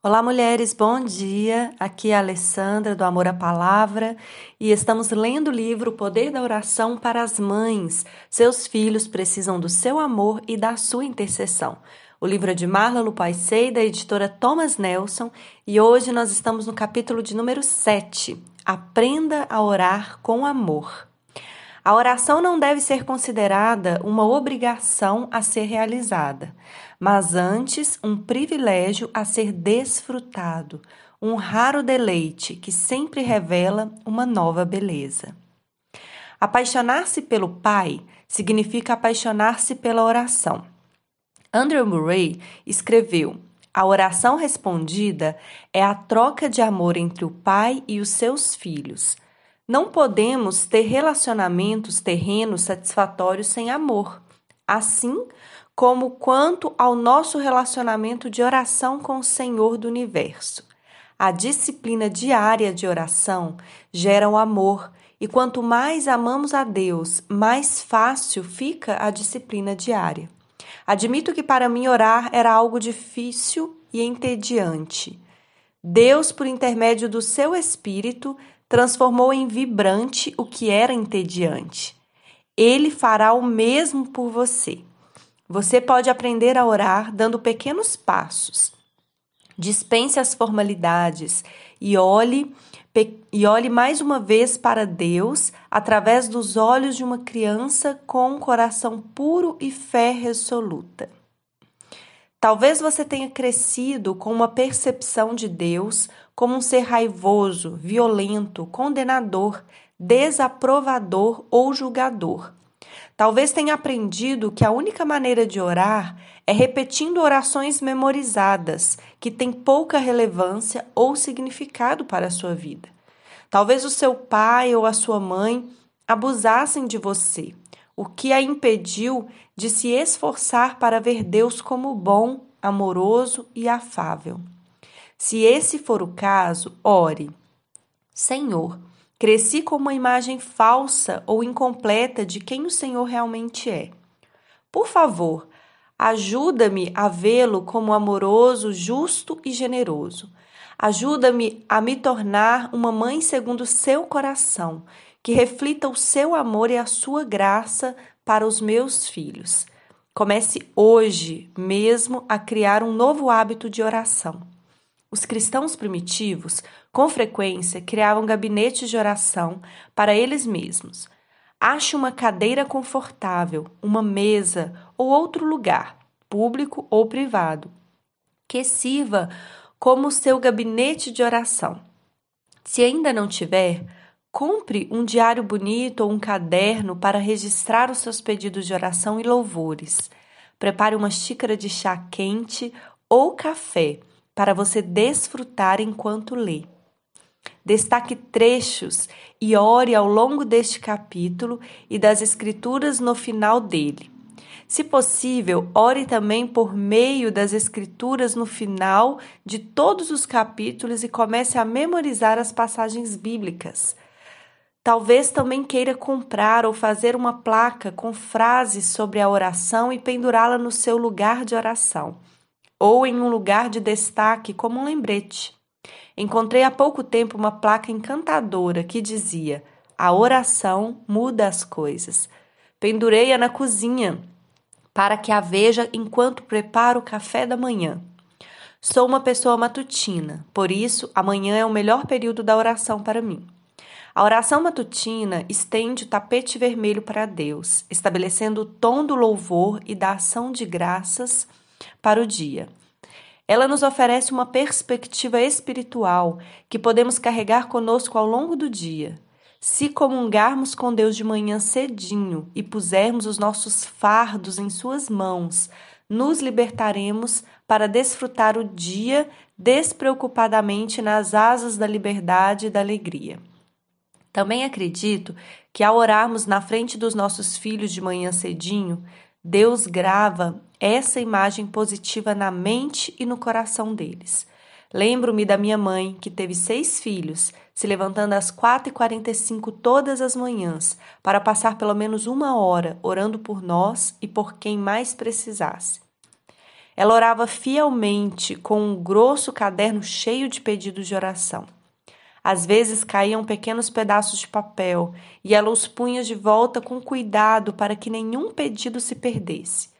Olá, mulheres, bom dia. Aqui é a Alessandra do Amor à Palavra e estamos lendo o livro O Poder da Oração para as Mães. Seus filhos precisam do seu amor e da sua intercessão. O livro é de Marla Lupaisei, da editora Thomas Nelson, e hoje nós estamos no capítulo de número 7. Aprenda a orar com amor. A oração não deve ser considerada uma obrigação a ser realizada, mas antes um privilégio a ser desfrutado, um raro deleite que sempre revela uma nova beleza. Apaixonar-se pelo Pai significa apaixonar-se pela oração. Andrew Murray escreveu: A oração respondida é a troca de amor entre o Pai e os seus filhos não podemos ter relacionamentos terrenos satisfatórios sem amor, assim como quanto ao nosso relacionamento de oração com o Senhor do universo. A disciplina diária de oração gera o amor, e quanto mais amamos a Deus, mais fácil fica a disciplina diária. Admito que para mim orar era algo difícil e entediante. Deus, por intermédio do seu Espírito, transformou em vibrante o que era entediante. Ele fará o mesmo por você. Você pode aprender a orar dando pequenos passos. Dispense as formalidades e olhe, e olhe mais uma vez para Deus através dos olhos de uma criança com um coração puro e fé resoluta. Talvez você tenha crescido com uma percepção de Deus como um ser raivoso, violento, condenador, desaprovador ou julgador. Talvez tenha aprendido que a única maneira de orar é repetindo orações memorizadas, que têm pouca relevância ou significado para a sua vida. Talvez o seu pai ou a sua mãe abusassem de você, o que a impediu de se esforçar para ver Deus como bom, amoroso e afável. Se esse for o caso, ore: Senhor, cresci com uma imagem falsa ou incompleta de quem o Senhor realmente é. Por favor, ajuda-me a vê-lo como amoroso, justo e generoso. Ajuda-me a me tornar uma mãe segundo seu coração que reflita o seu amor e a sua graça para os meus filhos. Comece hoje mesmo a criar um novo hábito de oração. Os cristãos primitivos, com frequência, criavam gabinetes de oração para eles mesmos. Ache uma cadeira confortável, uma mesa ou outro lugar, público ou privado, que sirva como seu gabinete de oração. Se ainda não tiver, Compre um diário bonito ou um caderno para registrar os seus pedidos de oração e louvores. Prepare uma xícara de chá quente ou café para você desfrutar enquanto lê. Destaque trechos e ore ao longo deste capítulo e das Escrituras no final dele. Se possível, ore também por meio das Escrituras no final de todos os capítulos e comece a memorizar as passagens bíblicas. Talvez também queira comprar ou fazer uma placa com frases sobre a oração e pendurá-la no seu lugar de oração, ou em um lugar de destaque como um lembrete. Encontrei há pouco tempo uma placa encantadora que dizia: A oração muda as coisas. Pendurei-a na cozinha para que a veja enquanto preparo o café da manhã. Sou uma pessoa matutina, por isso amanhã é o melhor período da oração para mim. A oração matutina estende o tapete vermelho para Deus, estabelecendo o tom do louvor e da ação de graças para o dia. Ela nos oferece uma perspectiva espiritual que podemos carregar conosco ao longo do dia. Se comungarmos com Deus de manhã cedinho e pusermos os nossos fardos em Suas mãos, nos libertaremos para desfrutar o dia despreocupadamente nas asas da liberdade e da alegria. Também acredito que ao orarmos na frente dos nossos filhos de manhã cedinho, Deus grava essa imagem positiva na mente e no coração deles. Lembro-me da minha mãe, que teve seis filhos, se levantando às 4h45 todas as manhãs para passar pelo menos uma hora orando por nós e por quem mais precisasse. Ela orava fielmente com um grosso caderno cheio de pedidos de oração. Às vezes caíam pequenos pedaços de papel e ela os punha de volta com cuidado para que nenhum pedido se perdesse.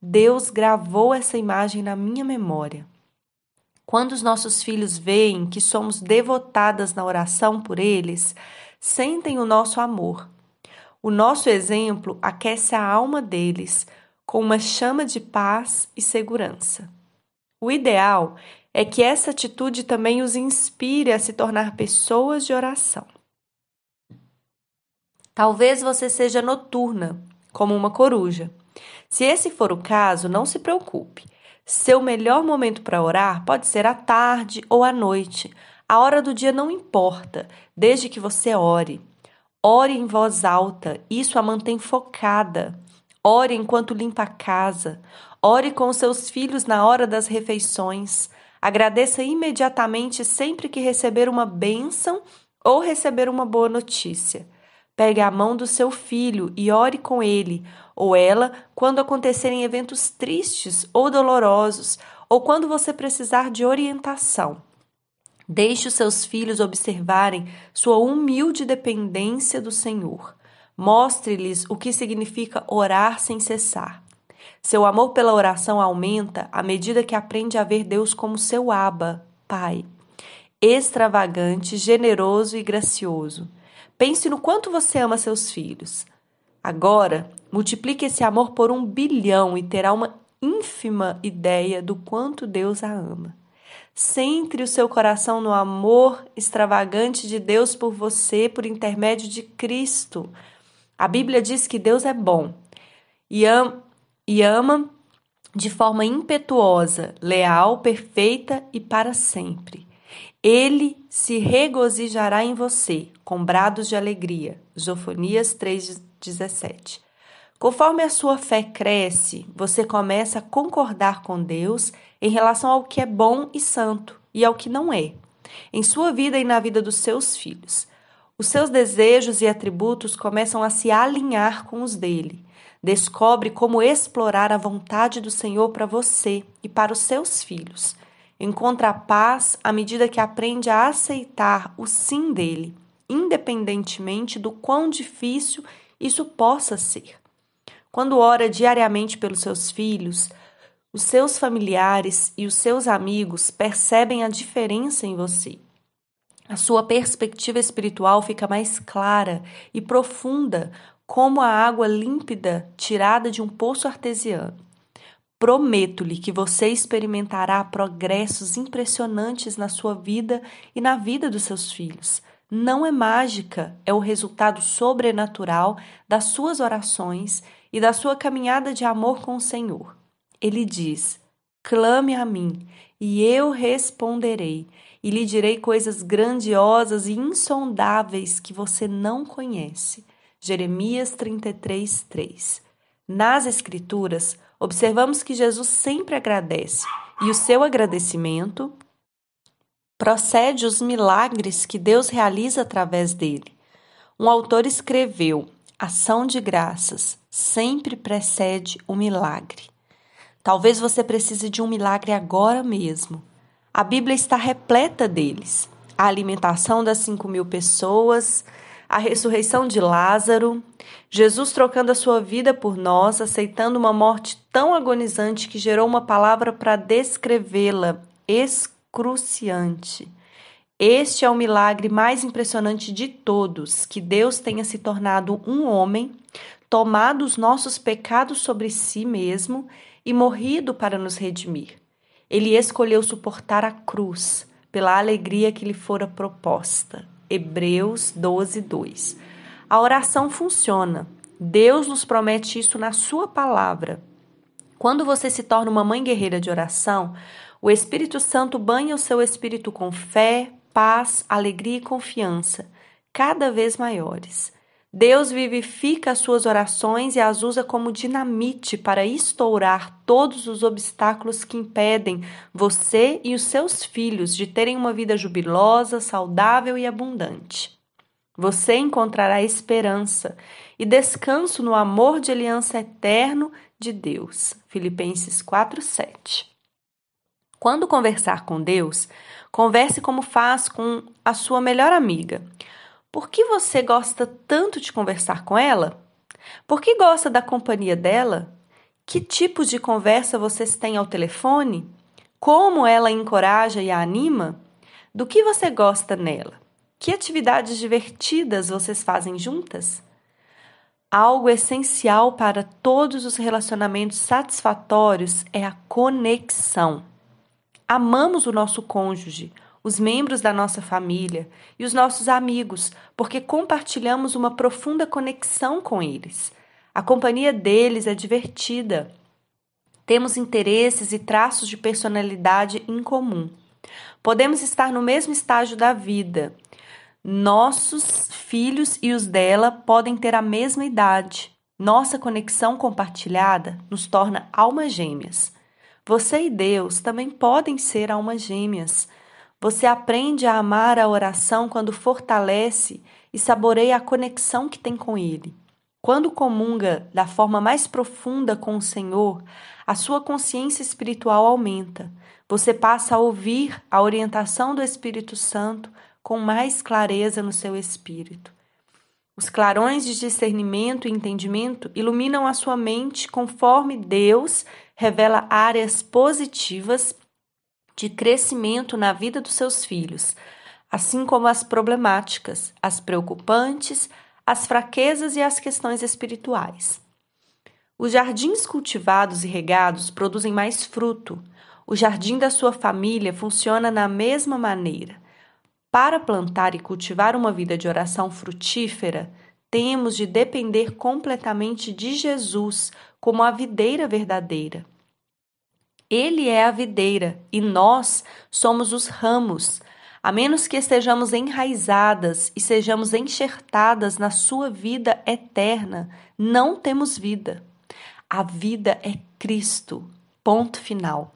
Deus gravou essa imagem na minha memória. Quando os nossos filhos veem que somos devotadas na oração por eles, sentem o nosso amor. O nosso exemplo aquece a alma deles com uma chama de paz e segurança. O ideal é que essa atitude também os inspire a se tornar pessoas de oração. Talvez você seja noturna, como uma coruja. Se esse for o caso, não se preocupe. Seu melhor momento para orar pode ser à tarde ou à noite. A hora do dia não importa, desde que você ore. Ore em voz alta, isso a mantém focada. Ore enquanto limpa a casa. Ore com seus filhos na hora das refeições. Agradeça imediatamente sempre que receber uma bênção ou receber uma boa notícia. Pegue a mão do seu filho e ore com ele ou ela quando acontecerem eventos tristes ou dolorosos ou quando você precisar de orientação. Deixe os seus filhos observarem sua humilde dependência do Senhor. Mostre-lhes o que significa orar sem cessar. Seu amor pela oração aumenta à medida que aprende a ver Deus como seu aba, Pai, extravagante, generoso e gracioso. Pense no quanto você ama seus filhos. Agora, multiplique esse amor por um bilhão e terá uma ínfima ideia do quanto Deus a ama. Centre o seu coração no amor extravagante de Deus por você por intermédio de Cristo. A Bíblia diz que Deus é bom e ama e ama de forma impetuosa, leal, perfeita e para sempre. Ele se regozijará em você com brados de alegria. Zofonias 3:17. Conforme a sua fé cresce, você começa a concordar com Deus em relação ao que é bom e santo e ao que não é, em sua vida e na vida dos seus filhos. Os seus desejos e atributos começam a se alinhar com os dele. Descobre como explorar a vontade do Senhor para você e para os seus filhos. Encontra a paz à medida que aprende a aceitar o sim dele, independentemente do quão difícil isso possa ser. Quando ora diariamente pelos seus filhos, os seus familiares e os seus amigos percebem a diferença em você. A sua perspectiva espiritual fica mais clara e profunda como a água límpida tirada de um poço artesiano. Prometo-lhe que você experimentará progressos impressionantes na sua vida e na vida dos seus filhos. Não é mágica, é o resultado sobrenatural das suas orações e da sua caminhada de amor com o Senhor. Ele diz: Clame a mim, e eu responderei, e lhe direi coisas grandiosas e insondáveis que você não conhece. Jeremias 33, 3. Nas Escrituras, observamos que Jesus sempre agradece e o seu agradecimento procede os milagres que Deus realiza através dele. Um autor escreveu: ação de graças sempre precede o milagre. Talvez você precise de um milagre agora mesmo. A Bíblia está repleta deles. A alimentação das 5 mil pessoas, a ressurreição de Lázaro, Jesus trocando a sua vida por nós, aceitando uma morte tão agonizante que gerou uma palavra para descrevê-la: excruciante. Este é o milagre mais impressionante de todos, que Deus tenha se tornado um homem, tomado os nossos pecados sobre si mesmo e morrido para nos redimir. Ele escolheu suportar a cruz pela alegria que lhe fora proposta. Hebreus 12, 2. A oração funciona. Deus nos promete isso na Sua palavra. Quando você se torna uma mãe guerreira de oração, o Espírito Santo banha o seu espírito com fé, paz, alegria e confiança, cada vez maiores. Deus vivifica as suas orações e as usa como dinamite para estourar todos os obstáculos que impedem você e os seus filhos de terem uma vida jubilosa, saudável e abundante. Você encontrará esperança e descanso no amor de aliança eterno de Deus. Filipenses 4:7. Quando conversar com Deus, converse como faz com a sua melhor amiga. Por que você gosta tanto de conversar com ela? Por que gosta da companhia dela? Que tipo de conversa vocês têm ao telefone? Como ela encoraja e a anima? Do que você gosta nela? Que atividades divertidas vocês fazem juntas? Algo essencial para todos os relacionamentos satisfatórios é a conexão. Amamos o nosso cônjuge, os membros da nossa família e os nossos amigos, porque compartilhamos uma profunda conexão com eles. A companhia deles é divertida. Temos interesses e traços de personalidade em comum. Podemos estar no mesmo estágio da vida. Nossos filhos e os dela podem ter a mesma idade. Nossa conexão compartilhada nos torna almas gêmeas. Você e Deus também podem ser almas gêmeas. Você aprende a amar a oração quando fortalece e saboreia a conexão que tem com Ele. Quando comunga da forma mais profunda com o Senhor, a sua consciência espiritual aumenta. Você passa a ouvir a orientação do Espírito Santo com mais clareza no seu espírito. Os clarões de discernimento e entendimento iluminam a sua mente conforme Deus revela áreas positivas de crescimento na vida dos seus filhos, assim como as problemáticas, as preocupantes, as fraquezas e as questões espirituais. Os jardins cultivados e regados produzem mais fruto. O jardim da sua família funciona na mesma maneira. Para plantar e cultivar uma vida de oração frutífera, temos de depender completamente de Jesus como a videira verdadeira. Ele é a videira e nós somos os ramos. A menos que estejamos enraizadas e sejamos enxertadas na sua vida eterna, não temos vida. A vida é Cristo. Ponto final.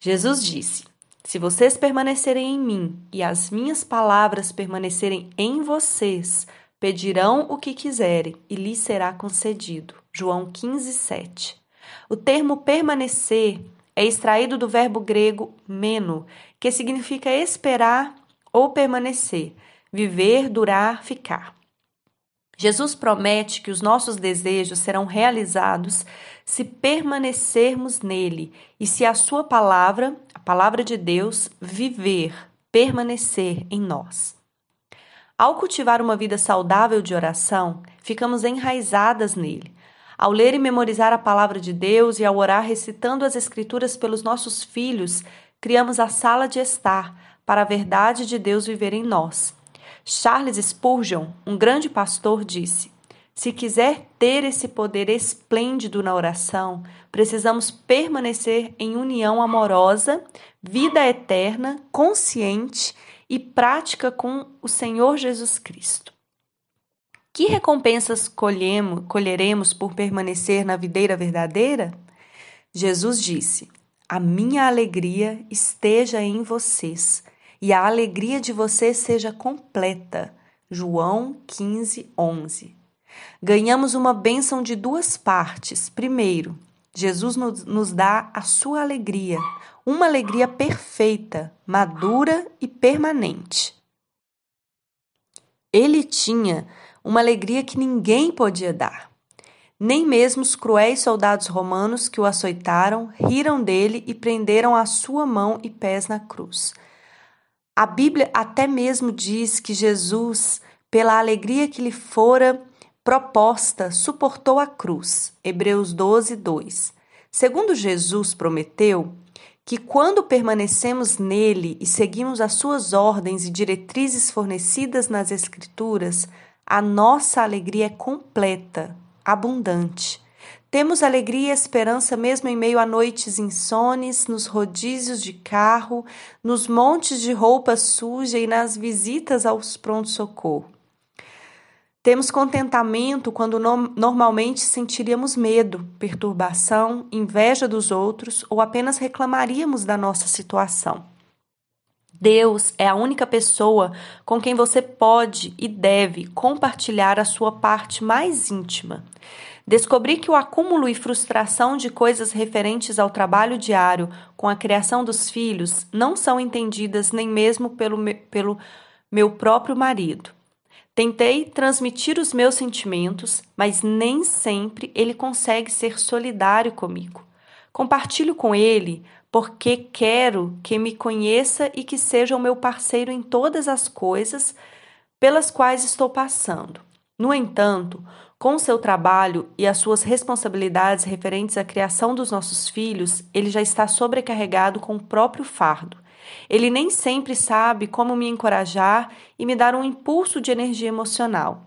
Jesus disse: Se vocês permanecerem em mim e as minhas palavras permanecerem em vocês, pedirão o que quiserem e lhes será concedido. João 15, 7. O termo permanecer é extraído do verbo grego meno, que significa esperar ou permanecer, viver, durar, ficar. Jesus promete que os nossos desejos serão realizados se permanecermos nele e se a sua palavra, a palavra de Deus, viver, permanecer em nós. Ao cultivar uma vida saudável de oração, ficamos enraizadas nele, ao ler e memorizar a palavra de Deus e ao orar recitando as Escrituras pelos nossos filhos, criamos a sala de estar para a verdade de Deus viver em nós. Charles Spurgeon, um grande pastor, disse: Se quiser ter esse poder esplêndido na oração, precisamos permanecer em união amorosa, vida eterna, consciente e prática com o Senhor Jesus Cristo. Que recompensas colhemos, colheremos por permanecer na videira verdadeira? Jesus disse: A minha alegria esteja em vocês, e a alegria de vocês seja completa. João 15, 11. Ganhamos uma bênção de duas partes. Primeiro, Jesus nos dá a sua alegria, uma alegria perfeita, madura e permanente. Ele tinha uma alegria que ninguém podia dar. Nem mesmo os cruéis soldados romanos que o açoitaram riram dele e prenderam a sua mão e pés na cruz. A Bíblia até mesmo diz que Jesus, pela alegria que lhe fora proposta, suportou a cruz. Hebreus 12, 2. Segundo Jesus prometeu, que quando permanecemos nele e seguimos as suas ordens e diretrizes fornecidas nas Escrituras, a nossa alegria é completa, abundante. Temos alegria e esperança mesmo em meio a noites insones, nos rodízios de carro, nos montes de roupa suja e nas visitas aos pronto-socorro. Temos contentamento quando no normalmente sentiríamos medo, perturbação, inveja dos outros ou apenas reclamaríamos da nossa situação. Deus é a única pessoa com quem você pode e deve compartilhar a sua parte mais íntima. Descobri que o acúmulo e frustração de coisas referentes ao trabalho diário com a criação dos filhos não são entendidas nem mesmo pelo, me, pelo meu próprio marido. Tentei transmitir os meus sentimentos, mas nem sempre ele consegue ser solidário comigo. Compartilho com ele porque quero que me conheça e que seja o meu parceiro em todas as coisas pelas quais estou passando. No entanto, com seu trabalho e as suas responsabilidades referentes à criação dos nossos filhos, ele já está sobrecarregado com o próprio fardo. Ele nem sempre sabe como me encorajar e me dar um impulso de energia emocional.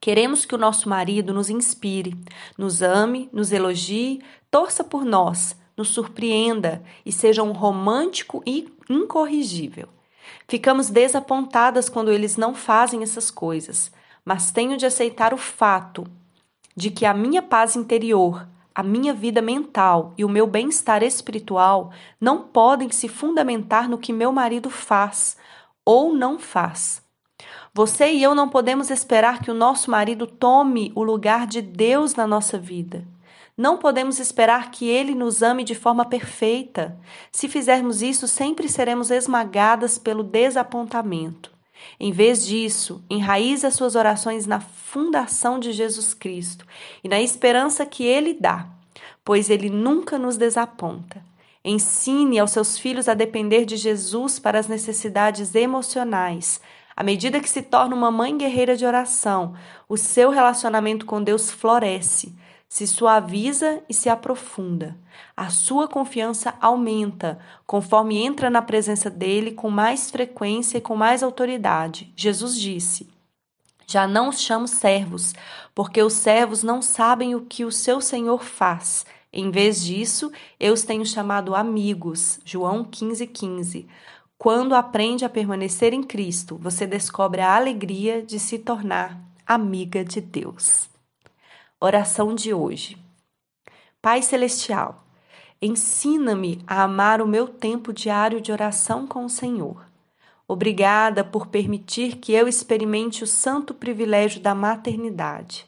Queremos que o nosso marido nos inspire, nos ame, nos elogie, torça por nós, nos surpreenda e seja um romântico e incorrigível. Ficamos desapontadas quando eles não fazem essas coisas, mas tenho de aceitar o fato de que a minha paz interior, a minha vida mental e o meu bem-estar espiritual não podem se fundamentar no que meu marido faz ou não faz. Você e eu não podemos esperar que o nosso marido tome o lugar de Deus na nossa vida. Não podemos esperar que Ele nos ame de forma perfeita. Se fizermos isso, sempre seremos esmagadas pelo desapontamento. Em vez disso, enraize as suas orações na fundação de Jesus Cristo e na esperança que Ele dá, pois Ele nunca nos desaponta. Ensine aos seus filhos a depender de Jesus para as necessidades emocionais. À medida que se torna uma mãe guerreira de oração, o seu relacionamento com Deus floresce se suaviza e se aprofunda. A sua confiança aumenta conforme entra na presença dele com mais frequência e com mais autoridade. Jesus disse: Já não os chamo servos, porque os servos não sabem o que o seu senhor faz. Em vez disso, eu os tenho chamado amigos. João 15, 15. Quando aprende a permanecer em Cristo, você descobre a alegria de se tornar amiga de Deus. Oração de hoje. Pai Celestial, ensina-me a amar o meu tempo diário de oração com o Senhor. Obrigada por permitir que eu experimente o santo privilégio da maternidade.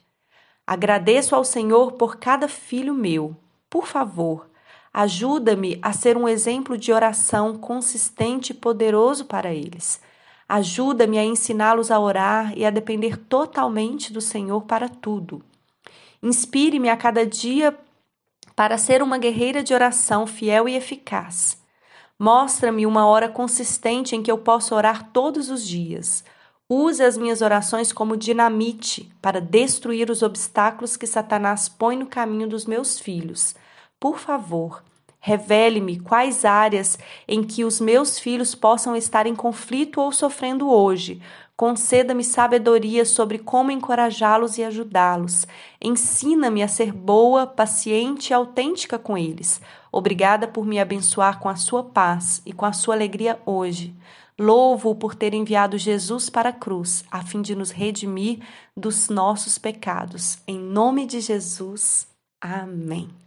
Agradeço ao Senhor por cada filho meu. Por favor, ajuda-me a ser um exemplo de oração consistente e poderoso para eles. Ajuda-me a ensiná-los a orar e a depender totalmente do Senhor para tudo. Inspire-me a cada dia para ser uma guerreira de oração fiel e eficaz. Mostra-me uma hora consistente em que eu possa orar todos os dias. Use as minhas orações como dinamite para destruir os obstáculos que Satanás põe no caminho dos meus filhos. Por favor, Revele-me quais áreas em que os meus filhos possam estar em conflito ou sofrendo hoje, Conceda-me sabedoria sobre como encorajá-los e ajudá-los. Ensina-me a ser boa, paciente e autêntica com eles. Obrigada por me abençoar com a sua paz e com a sua alegria hoje. Louvo-o por ter enviado Jesus para a cruz, a fim de nos redimir dos nossos pecados. Em nome de Jesus. Amém.